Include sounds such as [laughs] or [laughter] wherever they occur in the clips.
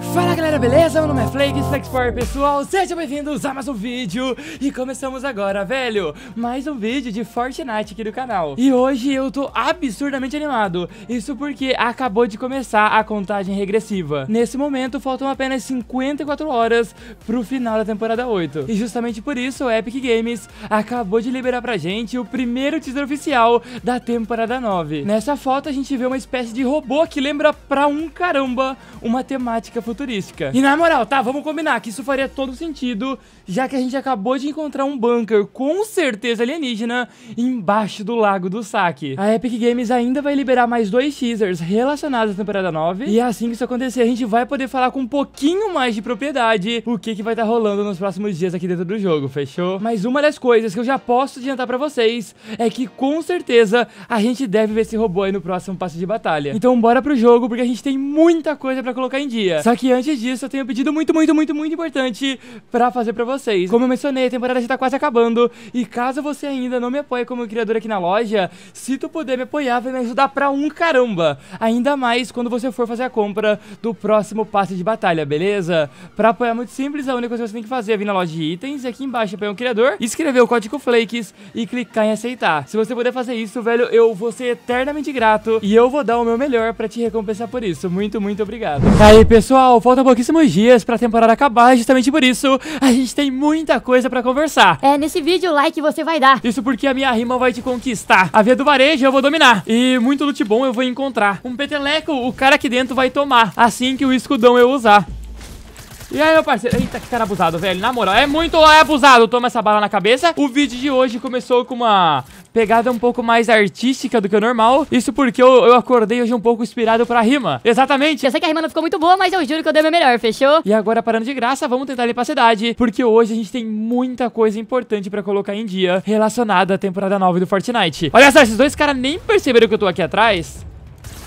Fala galera, beleza? Meu nome é Flake, Flex é pessoal, sejam bem-vindos a mais um vídeo E começamos agora, velho, mais um vídeo de Fortnite aqui do canal E hoje eu tô absurdamente animado, isso porque acabou de começar a contagem regressiva Nesse momento faltam apenas 54 horas pro final da temporada 8 E justamente por isso o Epic Games acabou de liberar pra gente o primeiro teaser oficial da temporada 9 Nessa foto a gente vê uma espécie de robô que lembra pra um caramba uma temática futurística. E na moral, tá, vamos combinar que isso faria todo sentido, já que a gente acabou de encontrar um bunker com certeza alienígena embaixo do Lago do Saque. A Epic Games ainda vai liberar mais dois teasers relacionados à temporada 9, e assim que isso acontecer, a gente vai poder falar com um pouquinho mais de propriedade o que, que vai estar tá rolando nos próximos dias aqui dentro do jogo, fechou? Mas uma das coisas que eu já posso adiantar pra vocês é que com certeza a gente deve ver esse robô aí no próximo passo de batalha. Então bora pro jogo, porque a gente tem muita coisa pra colocar em dia. Sabe só que antes disso, eu tenho um pedido muito, muito, muito, muito importante pra fazer pra vocês. Como eu mencionei, a temporada já tá quase acabando. E caso você ainda não me apoie como criador aqui na loja, se tu puder me apoiar, vai me ajudar pra um caramba. Ainda mais quando você for fazer a compra do próximo passe de batalha, beleza? Pra apoiar, muito simples, a única coisa que você tem que fazer é vir na loja de itens e aqui embaixo apoiar um criador, escrever o código Flakes e clicar em aceitar. Se você puder fazer isso, velho, eu vou ser eternamente grato e eu vou dar o meu melhor pra te recompensar por isso. Muito, muito obrigado. Aí, pessoal pessoal, faltam pouquíssimos dias pra temporada acabar, justamente por isso a gente tem muita coisa pra conversar. É, nesse vídeo o like você vai dar. Isso porque a minha rima vai te conquistar. A via do varejo eu vou dominar. E muito loot bom eu vou encontrar. Um peteleco o cara aqui dentro vai tomar, assim que o escudão eu usar. E aí, meu parceiro. Eita, que cara abusado, velho. Na moral, é muito é abusado. Toma essa bala na cabeça. O vídeo de hoje começou com uma pegada um pouco mais artística do que o normal. Isso porque eu, eu acordei hoje um pouco inspirado pra rima. Exatamente. Eu sei que a rima não ficou muito boa, mas eu juro que eu dei o meu melhor, fechou? E agora, parando de graça, vamos tentar ir pra cidade. Porque hoje a gente tem muita coisa importante pra colocar em dia relacionada à temporada 9 do Fortnite. Olha só, esses dois caras nem perceberam que eu tô aqui atrás.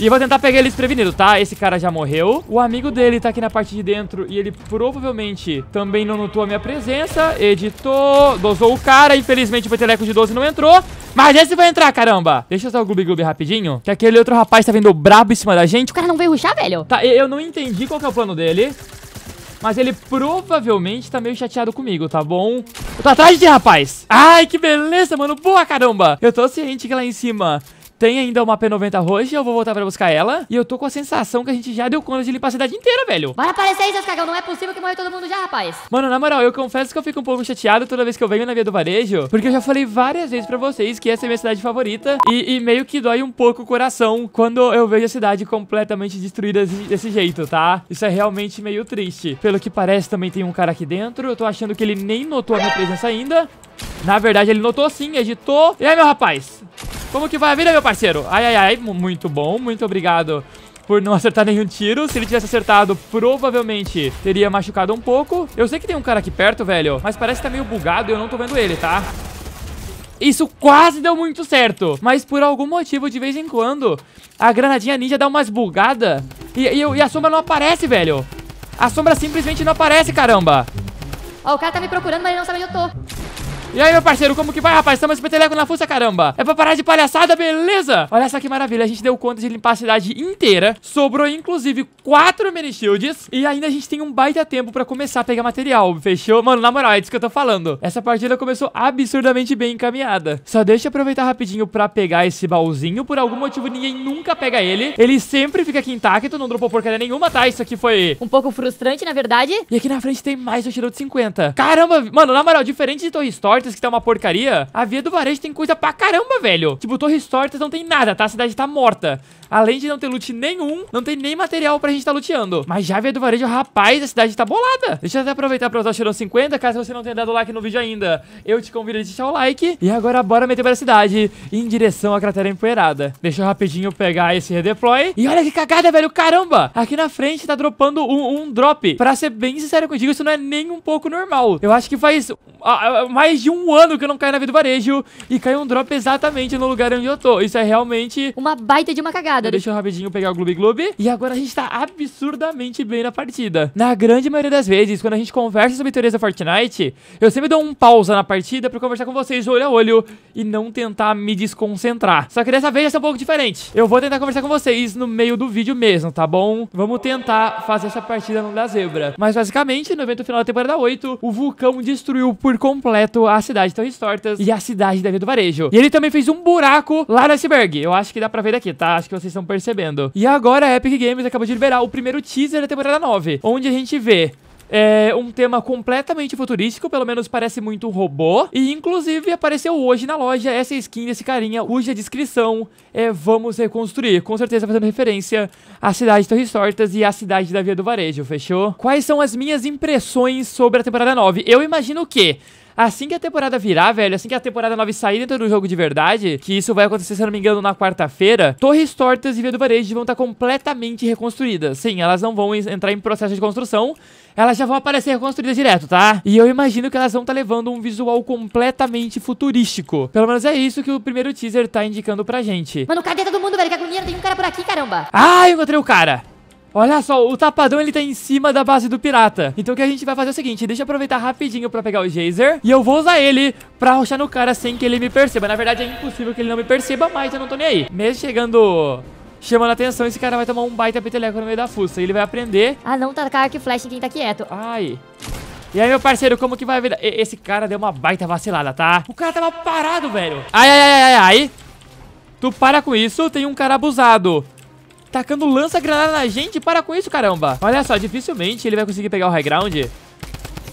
E vou tentar pegar ele desprevenido, tá? Esse cara já morreu. O amigo dele tá aqui na parte de dentro e ele provavelmente também não notou a minha presença. Editou, dosou o cara. Infelizmente o peteleco de 12 não entrou. Mas esse vai entrar, caramba. Deixa eu usar o Gloob Gloob rapidinho. Que aquele outro rapaz tá vindo brabo em cima da gente. O cara não veio ruxar, velho. Tá, eu não entendi qual que é o plano dele. Mas ele provavelmente tá meio chateado comigo, tá bom? Eu tô atrás de rapaz. Ai, que beleza, mano. Boa, caramba. Eu tô ciente que lá em cima tem ainda uma P90 roxa, eu vou voltar pra buscar ela. E eu tô com a sensação que a gente já deu conta de limpar a cidade inteira, velho. Vai aparecer aí, seus cagão. Não é possível que morreu todo mundo já, rapaz. Mano, na moral, eu confesso que eu fico um pouco chateado toda vez que eu venho na Via do Varejo. Porque eu já falei várias vezes pra vocês que essa é a minha cidade favorita. E, e meio que dói um pouco o coração quando eu vejo a cidade completamente destruída desse jeito, tá? Isso é realmente meio triste. Pelo que parece, também tem um cara aqui dentro. Eu tô achando que ele nem notou a minha presença ainda. Na verdade, ele notou sim, editou. E aí, meu rapaz? Como que vai a vida, meu parceiro? Ai, ai, ai, muito bom, muito obrigado por não [laughs] acertar nenhum tiro. Se ele tivesse acertado, provavelmente teria machucado um pouco. Eu sei que tem um cara aqui perto, velho, mas parece que tá meio bugado e eu não tô vendo ele, tá? Isso quase deu muito certo. Mas por algum motivo, de vez em quando, a granadinha ninja dá umas bugadas e, e, e, a sombra não aparece, velho. A sombra simplesmente não aparece, caramba. Ó, oh, o cara tá me procurando, mas ele não sabe onde eu tô. E aí, meu parceiro, como que vai, rapaz? Estamos peteleco na fuça, caramba. É pra parar de palhaçada, beleza? Olha só que maravilha. A gente deu conta de limpar a cidade inteira. Sobrou, inclusive, quatro mini shields. E ainda a gente tem um baita tempo pra começar a pegar material. Fechou? Mano, na moral, é disso que eu tô falando. Essa partida começou absurdamente bem encaminhada. Só deixa eu aproveitar rapidinho pra pegar esse baúzinho. Por algum motivo, ninguém nunca pega ele. Ele sempre fica aqui intacto, não dropou porcaria nenhuma, tá? Isso aqui foi... Um pouco frustrante, na verdade. E aqui na frente tem mais um shield de 50. Caramba, mano, na moral, diferente de Toy Story tortas que tá uma porcaria, a via do varejo tem coisa pra caramba, velho. Tipo, torres tortas não tem nada, tá? A cidade tá morta. Além de não ter loot nenhum, não tem nem material pra gente tá luteando. Mas já a via do varejo, rapaz, a cidade tá bolada. Deixa eu até aproveitar pra usar o cheirão 50, caso você não tenha dado like no vídeo ainda. Eu te convido a deixar o like. E agora bora meter pra cidade, em direção à cratera empoeirada. Deixa eu rapidinho pegar esse redeploy. E olha que cagada, velho, caramba! Aqui na frente tá dropando um, um drop. Pra ser bem sincero contigo, isso não é nem um pouco normal. Eu acho que faz há mais de um ano que eu não caio na vida do varejo e caiu um drop exatamente no lugar onde eu tô. Isso é realmente... Uma baita de uma cagada. Deixa eu rapidinho pegar o Gloob Gloob. E agora a gente tá absurdamente bem na partida. Na grande maioria das vezes, quando a gente conversa sobre teorias da Fortnite, eu sempre dou um pausa na partida pra conversar com vocês olho a olho e não tentar me desconcentrar. Só que dessa vez vai ser um pouco diferente. Eu vou tentar conversar com vocês no meio do vídeo mesmo, tá bom? Vamos tentar fazer essa partida no da zebra. Mas basicamente, no evento final da temporada 8, o vulcão destruiu por por completo a cidade Torres Tortas e a cidade da Via do Varejo. E ele também fez um buraco lá no iceberg. Eu acho que dá pra ver daqui, tá? Acho que vocês estão percebendo. E agora a Epic Games acabou de liberar o primeiro teaser da temporada 9, onde a gente vê é um tema completamente futurístico, pelo menos parece muito um robô. E inclusive apareceu hoje na loja essa skin desse carinha, cuja descrição é Vamos Reconstruir. Com certeza fazendo referência à cidade de Torres Tortas e à cidade da Via do Varejo, fechou? Quais são as minhas impressões sobre a temporada 9? Eu imagino que assim que a temporada virar, velho, assim que a temporada 9 sair dentro do jogo de verdade, que isso vai acontecer, se eu não me engano, na quarta-feira, Torres Tortas e Via do Varejo vão estar completamente reconstruídas. Sim, elas não vão entrar em processo de construção, elas já vão aparecer reconstruídas direto, tá? E eu imagino que elas vão estar levando um visual completamente futurístico. Pelo menos é isso que o primeiro teaser tá indicando pra gente. Mano, cadê todo mundo, velho? Que agonia, tem um cara por aqui, caramba. Ah, encontrei o cara. Olha só, o tapadão ele tá em cima da base do pirata. Então o que a gente vai fazer é o seguinte, deixa eu aproveitar rapidinho pra pegar o Jazer E eu vou usar ele pra rochar no cara sem que ele me perceba. Na verdade é impossível que ele não me perceba, mas eu não tô nem aí. Mesmo chegando... Chamando a atenção, esse cara vai tomar um baita peteleco no meio da fuça. Ele vai aprender... Ah, não tá, tacar arco e flecha em quem tá quieto. Ai... E aí, meu parceiro, como que vai virar? Esse cara deu uma baita vacilada, tá? O cara tava parado, velho. Ai, ai, ai, ai, ai. Tu para com isso, tem um cara abusado tacando lança-granada na gente. Para com isso, caramba. Olha só, dificilmente ele vai conseguir pegar o high ground.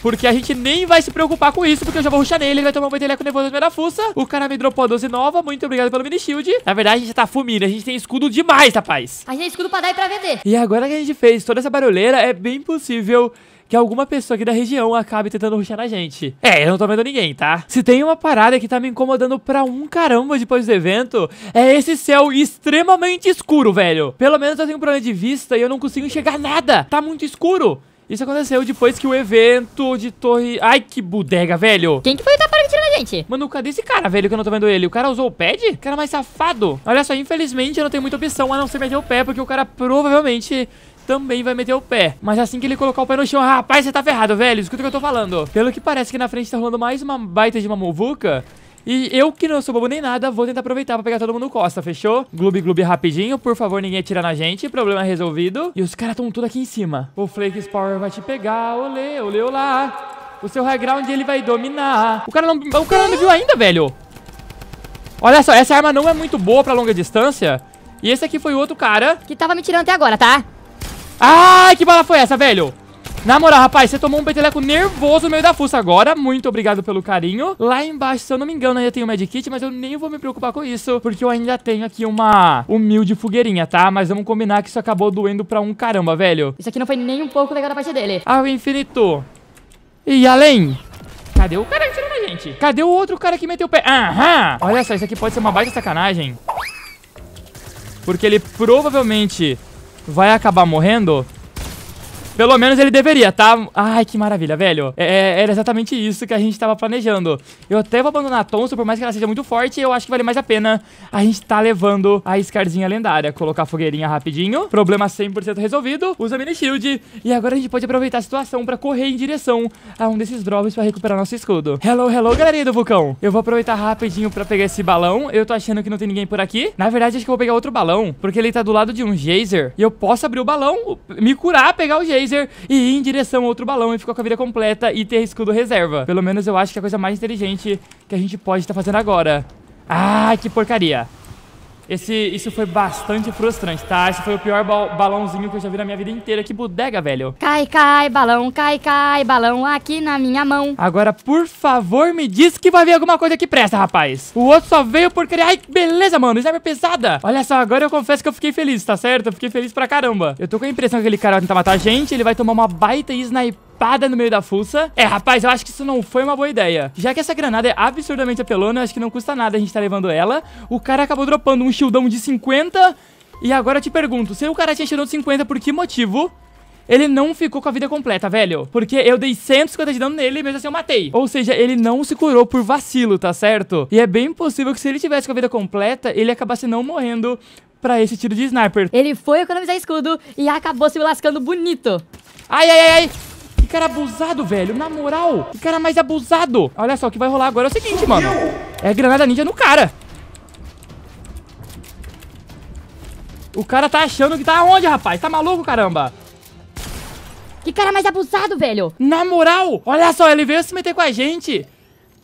Porque a gente nem vai se preocupar com isso, porque eu já vou ruxar nele. Ele vai tomar um peteleco nervoso da fuça. O cara me dropou 12 nova. Muito obrigado pelo mini shield. Na verdade, a gente tá fumindo. A gente tem escudo demais, rapaz. A gente tem escudo pra dar e pra vender. E agora que a gente fez toda essa barulheira, é bem possível que alguma pessoa aqui da região acabe tentando ruxar na gente. É, eu não tô vendo ninguém, tá? Se tem uma parada que tá me incomodando pra um caramba depois do evento, é esse céu extremamente escuro, velho. Pelo menos eu tenho um problema de vista e eu não consigo enxergar nada. Tá muito escuro. Isso aconteceu depois que o evento de torre... Ai, que bodega, velho. Quem que foi o Taparuga tá tirando a gente? Mano, cadê esse cara, velho, que eu não tô vendo ele? O cara usou o pad? O cara mais safado. Olha só, infelizmente eu não tenho muita opção a não ser meter o pé, porque o cara provavelmente também vai meter o pé. Mas assim que ele colocar o pé no chão, rapaz, você tá ferrado, velho. Escuta o que eu tô falando. Pelo que parece que na frente tá rolando mais uma baita de uma muvuca. E eu, que não sou bobo nem nada, vou tentar aproveitar pra pegar todo mundo costa, fechou? globe globe rapidinho, por favor, ninguém atira na gente, problema resolvido. E os caras estão tudo aqui em cima. O Flakes Power vai te pegar, olê, olê, olá. O seu high ground, ele vai dominar. O cara não, o cara não me viu ainda, velho. Olha só, essa arma não é muito boa pra longa distância. E esse aqui foi o outro cara. Que tava me tirando até agora, tá? Ai, que bala foi essa, velho? Na moral, rapaz, você tomou um peteleco nervoso no meio da fuça agora. Muito obrigado pelo carinho. Lá embaixo, se eu não me engano, ainda tem o um medkit, mas eu nem vou me preocupar com isso, porque eu ainda tenho aqui uma humilde fogueirinha, tá? Mas vamos combinar que isso acabou doendo pra um caramba, velho. Isso aqui não foi nem um pouco legal da parte dele. Ah, o infinito. E além... Cadê o cara que tirou na gente? Cadê o outro cara que meteu o pé? Aham! Olha só, isso aqui pode ser uma baita sacanagem. Porque ele provavelmente vai acabar morrendo pelo menos ele deveria, tá? Ai, que maravilha, velho. É, é, era exatamente isso que a gente tava planejando. Eu até vou abandonar a Thompson, por mais que ela seja muito forte, eu acho que vale mais a pena a gente tá levando a Scarzinha lendária. Colocar a fogueirinha rapidinho. Problema 100% resolvido. Usa mini shield. E agora a gente pode aproveitar a situação pra correr em direção a um desses drops pra recuperar nosso escudo. Hello, hello, galerinha do vulcão. Eu vou aproveitar rapidinho pra pegar esse balão. Eu tô achando que não tem ninguém por aqui. Na verdade, acho que eu vou pegar outro balão, porque ele tá do lado de um geyser. E eu posso abrir o balão, me curar, pegar o geyser laser e ir em direção a outro balão e ficou com a vida completa e ter escudo reserva. Pelo menos eu acho que é a coisa mais inteligente que a gente pode estar tá fazendo agora. Ah, que porcaria. Esse, isso foi bastante frustrante, tá? Esse foi o pior balãozinho que eu já vi na minha vida inteira. Que bodega, velho. Cai, cai, balão, cai, cai, balão aqui na minha mão. Agora, por favor, me diz que vai vir alguma coisa que presta, rapaz. O outro só veio por querer Ai, beleza, mano. isso é pesada. Olha só, agora eu confesso que eu fiquei feliz, tá certo? Eu fiquei feliz pra caramba. Eu tô com a impressão que aquele cara vai tentar matar a gente. Ele vai tomar uma baita sniper espada no meio da fuça. É, rapaz, eu acho que isso não foi uma boa ideia. Já que essa granada é absurdamente apelona, eu acho que não custa nada a gente tá levando ela. O cara acabou dropando um shieldão de 50. E agora eu te pergunto, se o cara tinha shieldão de 50, por que motivo ele não ficou com a vida completa, velho. Porque eu dei 150 de dano nele e mesmo assim eu matei. Ou seja, ele não se curou por vacilo, tá certo? E é bem possível que se ele tivesse com a vida completa, ele acabasse não morrendo pra esse tiro de sniper. Ele foi economizar escudo e acabou se lascando bonito. Ai, ai, ai, ai. Que cara abusado, velho. Na moral, que cara mais abusado. Olha só, o que vai rolar agora é o seguinte, mano. É granada ninja no cara. O cara tá achando que tá onde, rapaz? Tá maluco, caramba? Que cara mais abusado, velho. Na moral, olha só, ele veio se meter com a gente.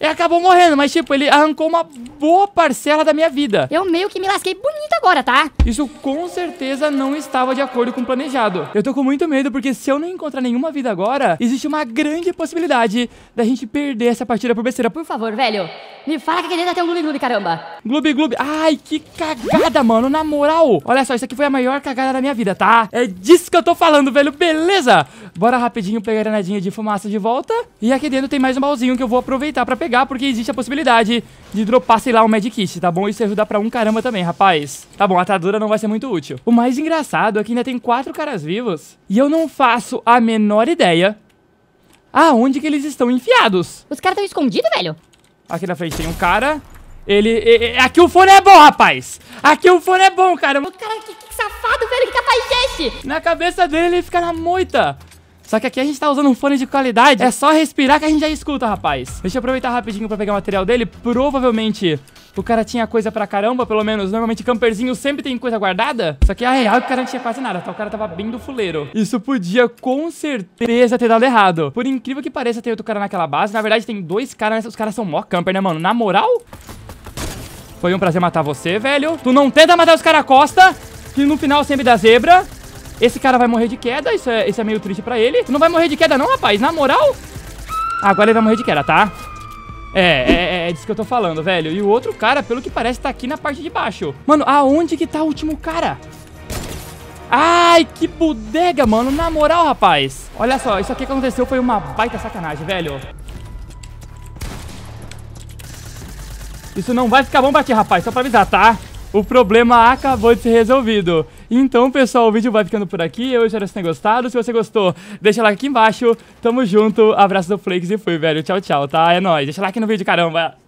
E acabou morrendo, mas tipo, ele arrancou uma boa parcela da minha vida. Eu meio que me lasquei bonito agora, tá? Isso com certeza não estava de acordo com o planejado. Eu tô com muito medo porque se eu não encontrar nenhuma vida agora, existe uma grande possibilidade da gente perder essa partida por besteira. Por favor, velho, me fala que aqui dentro tem um Gloob Gloob, caramba. Gloob Gloob, ai, que cagada, mano, na moral. Olha só, isso aqui foi a maior cagada da minha vida, tá? É disso que eu tô falando, velho, beleza? Bora rapidinho pegar a granadinha de fumaça de volta. E aqui dentro tem mais um baúzinho que eu vou aproveitar pra pegar pegar, porque existe a possibilidade de dropar, sei lá, um medkit, tá bom? Isso ajuda pra um caramba também, rapaz. Tá bom, a atadura não vai ser muito útil. O mais engraçado é que ainda tem quatro caras vivos e eu não faço a menor ideia aonde que eles estão enfiados. Os caras estão escondidos, velho? Aqui na frente tem um cara. Ele, aqui o fone é bom, rapaz! Aqui o fone é bom, cara! cara, que, que safado, velho! Que capaz esse? Na cabeça dele, ele fica na moita. Só que aqui a gente tá usando um fone de qualidade. É só respirar que a gente já escuta, rapaz. Deixa eu aproveitar rapidinho pra pegar o material dele. Provavelmente o cara tinha coisa pra caramba, pelo menos. Normalmente camperzinho sempre tem coisa guardada. Só que é a real que o cara não tinha quase nada. Então o cara tava bem do fuleiro. Isso podia com certeza ter dado errado. Por incrível que pareça, tem outro cara naquela base. Na verdade, tem dois caras. Os caras são mó camper, né, mano? Na moral... Foi um prazer matar você, velho. Tu não tenta matar os caras costa, que no final sempre dá zebra. Esse cara vai morrer de queda, isso é, isso é meio triste pra ele. Tu não vai morrer de queda não, rapaz, na moral? Ah, agora ele vai morrer de queda, tá? É, é, é, é disso que eu tô falando, velho. E o outro cara, pelo que parece, tá aqui na parte de baixo. Mano, aonde que tá o último cara? Ai, que bodega, mano. Na moral, rapaz. Olha só, isso aqui que aconteceu foi uma baita sacanagem, velho. Isso não vai ficar bom pra ti, rapaz. Só pra avisar, tá? O problema acabou de ser resolvido. Então, pessoal, o vídeo vai ficando por aqui. Eu espero que vocês tenham gostado. Se você gostou, deixa lá like aqui embaixo. Tamo junto. Abraço do Flakes e fui, velho. Tchau, tchau, tá? É nóis. Deixa lá like aqui no vídeo, caramba.